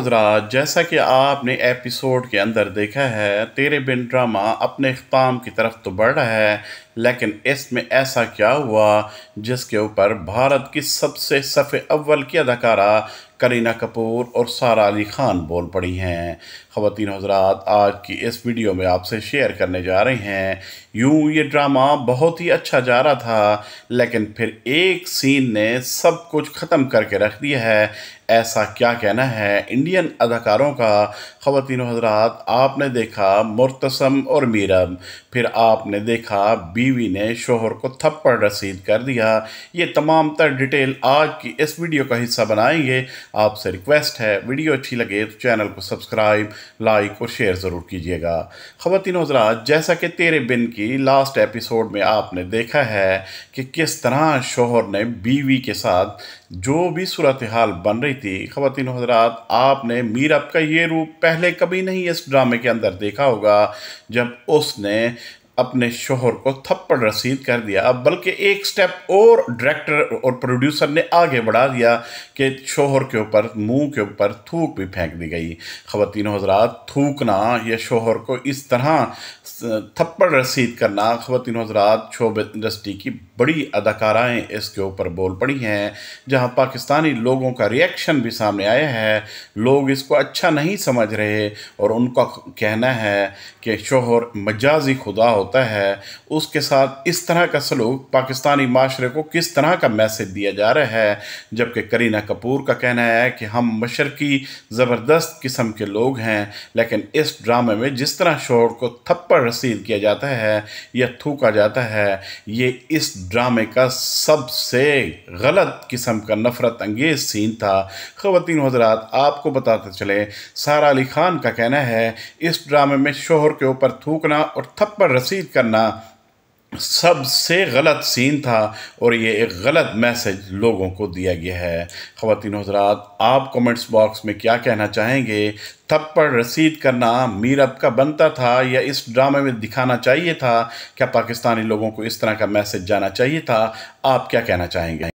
हजरात जैसा कि आपने एपिसोड के अंदर देखा है तेरे बिन ड्रामा अपने अख्ताम की तरफ तो बढ़ रहा है लेकिन इसमें ऐसा क्या हुआ जिसके ऊपर भारत की सबसे सफ़े अव्वल की अदाकारा करीना कपूर और सारा अली ख़ान बोल पड़ी हैं ख़वान हजरात आज की इस वीडियो में आपसे शेयर करने जा रहे हैं यूँ ये ड्रामा बहुत ही अच्छा जा रहा था लेकिन फिर एक सीन ने सब कुछ ख़त्म करके रख दिया है ऐसा क्या कहना है इंडियन अदाकारों का ख़वान हजरात आपने देखा मुरतसम और मीरम फिर आपने देखा बीवी ने शोहर को थप्पड़ रसीद कर दिया ये तमाम तर डिटेल आज की इस वीडियो का हिस्सा बनाएंगे आपसे रिक्वेस्ट है वीडियो अच्छी लगे तो चैनल को सब्सक्राइब लाइक और शेयर ज़रूर कीजिएगा ख़वान हजरात जैसा कि तेरे बिन की लास्ट एपिसोड में आपने देखा है कि किस तरह शोहर ने बीवी के साथ जो भी सूरत हाल बन रही थी ख़वान हजरात आपने मीरप का ये रूप पहले कभी नहीं इस ड्रामे के अंदर देखा होगा जब उसने अपने शोहर को थप्पड़ रसीद कर दिया अब बल्कि एक स्टेप और डायरेक्टर और प्रोड्यूसर ने आगे बढ़ा दिया कि शोहर के ऊपर मुंह के ऊपर थूक भी फेंक दी गई खातिन हजरात थूकना या शोहर को इस तरह थप्पड़ रसीद करना ख़वान हजरात शोब इंडस्ट्री की बड़ी अदाकाराएँ इसके ऊपर बोल पड़ी हैं जहाँ पाकिस्तानी लोगों का रिएक्शन भी सामने आया है लोग इसको अच्छा नहीं समझ रहे और उनका कहना है कि शोहर मजाजी खुदा होता होता है उसके साथ इस तरह का सलूक पाकिस्तानी माशरे को किस तरह का मैसेज दिया जा रहा है जबकि करीना कपूर का कहना है कि हम मशरकी ज़बरदस्त किस्म के लोग हैं लेकिन इस ड्रामे में जिस तरह शोहर को थप्पड़ रसीद किया जाता है या थूका जाता है ये इस ड्रामे का सबसे गलत किस्म का नफ़रत अंगेज सीन था ख़वान हजरात आपको बताते चले सारा अली खान का कहना है इस ड्रामे में शोहर के ऊपर थूकना और थप्पड़ रसीद तस्वीर करना सबसे गलत सीन था और ये एक गलत मैसेज लोगों को दिया गया है खातिन हजरात आप कमेंट्स बॉक्स में क्या कहना चाहेंगे थप्पड़ रसीद करना मीरब का बनता था या इस ड्रामे में दिखाना चाहिए था क्या पाकिस्तानी लोगों को इस तरह का मैसेज जाना चाहिए था आप क्या कहना चाहेंगे